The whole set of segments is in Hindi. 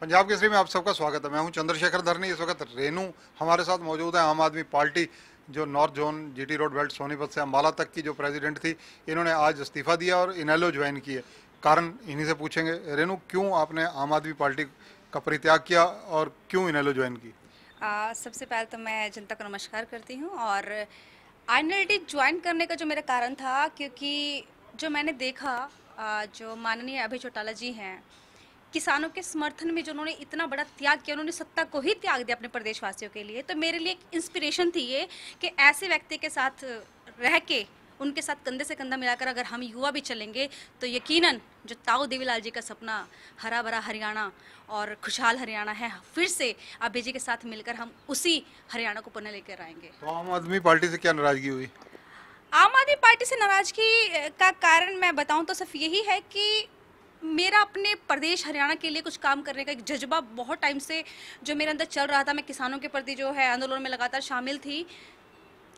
पंजाब केसरी में आप सबका स्वागत है मैं हूं चंद्रशेखर धरनी इस वक्त रेनू हमारे साथ मौजूद है आम आदमी पार्टी जो north zone GT road belt Sonipat से अम्बाला तक की जो प्रेसिडेंट थी इन्होंने आज इस्तीफा दिया और इनेलो ज्वाइन किए कारण इन्हीं से पूछेंगे रेनू क्यों आपने आम आदमी पार्टी का परित्याग किया और क्यों इनेलो ज्वाइन की आ, सबसे पहले तो मैं जनता का नमस्कार करती हूँ और आई ज्वाइन करने का जो मेरा कारण था क्योंकि जो मैंने देखा जो माननीय अभय चौटाला जी हैं किसानों के समर्थन में जो उन्होंने इतना बड़ा त्याग किया उन्होंने सत्ता को ही त्याग दिया अपने प्रदेशवासियों के लिए तो मेरे लिए एक इंस्पिरेशन थी ये कि ऐसे व्यक्ति के साथ रह के उनके साथ कंधे से कंधा मिलाकर अगर हम युवा भी चलेंगे तो यकीनन जो ताऊ देवीलाल जी का सपना हरा भरा हरियाणा और खुशहाल हरियाणा है फिर से अभी जी के साथ मिलकर हम उसी हरियाणा को पुनः लेकर आएंगे तो आम आदमी पार्टी से क्या नाराजगी हुई आम आदमी पार्टी से नाराजगी का कारण मैं बताऊं तो सिर्फ यही है कि मेरा अपने प्रदेश हरियाणा के लिए कुछ काम करने का एक जज्बा बहुत टाइम से जो मेरे अंदर चल रहा था मैं किसानों के प्रति जो है आंदोलन में लगातार शामिल थी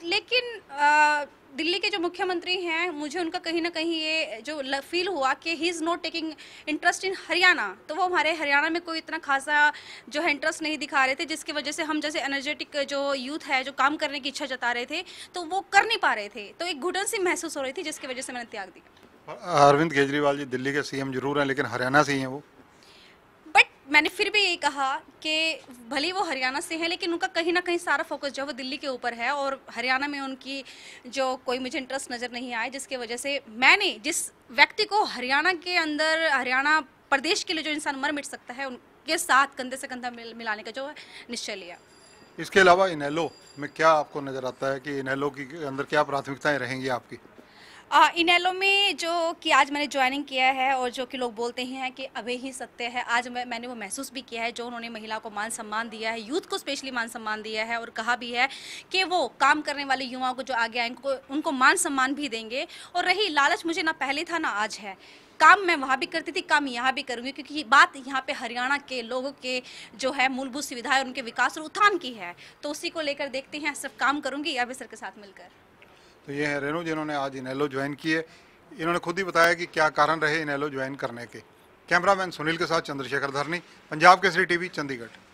लेकिन दिल्ली के जो मुख्यमंत्री हैं मुझे उनका कहीं ना कहीं ये जो फील हुआ कि he is not taking interest in Haryana तो वो हमारे हरियाणा में कोई इतना खासा जो है इंटरेस्ट नहीं दिखा रहे थे जिसकी वजह से हम जैसे एनर्जेटिक जो यूथ है जो काम करने की इच्छा जता रहे थे तो वो कर नहीं पा रहे थे तो एक घुटन सी महसूस हो रही थी जिसकी वजह से मैंने त्याग दिया अरविंद केजरीवाल जी दिल्ली के सीएम जरूर हैं लेकिन हरियाणा से ही हैं वो बट मैंने फिर भी यही कहा कि भले वो हरियाणा से हैं लेकिन उनका कहीं ना कहीं सारा फोकस जो है वो दिल्ली के ऊपर है और हरियाणा में उनकी जो कोई मुझे इंटरेस्ट नज़र नहीं आए जिसकी वजह से मैंने जिस व्यक्ति को हरियाणा के अंदर हरियाणा प्रदेश के लिए जो इंसान मर मिट सकता है उनके साथ कंधे से कंधा मिलाने का जो निश्चय लिया इसके अलावा इनेलो में क्या आपको नज़र आता है कि इनेलो के अंदर क्या प्राथमिकताएं रहेंगी आपकी इनेलो में जो कि आज मैंने ज्वाइनिंग किया है और जो कि लोग बोलते हैं कि अभी ही सत्य है आज मैं, मैंने वो महसूस भी किया है जो उन्होंने महिला को मान सम्मान दिया है यूथ को स्पेशली मान सम्मान दिया है और कहा भी है कि वो काम करने वाले युवाओं को जो आगे आए उनको उनको मान सम्मान भी देंगे और रही लालच मुझे ना पहले था ना आज है काम मैं वहाँ भी करती थी काम यहाँ भी करूँगी क्योंकि बात यहाँ पे हरियाणा के लोगों के जो है मूलभूत सुविधाएं उनके विकास और उत्थान की है तो उसी को लेकर देखते हैं सिर्फ काम करूँगी या भी सर के साथ मिलकर तो ये हैं रेनू जिन्होंने आज इनेलो ज्वाइन किए इन्होंने खुद ही बताया कि क्या कारण रहे इनेलो ज्वाइन करने के कैमरामैन सुनील के साथ चंद्रशेखर धरनी पंजाब केसरी टीवी चंडीगढ़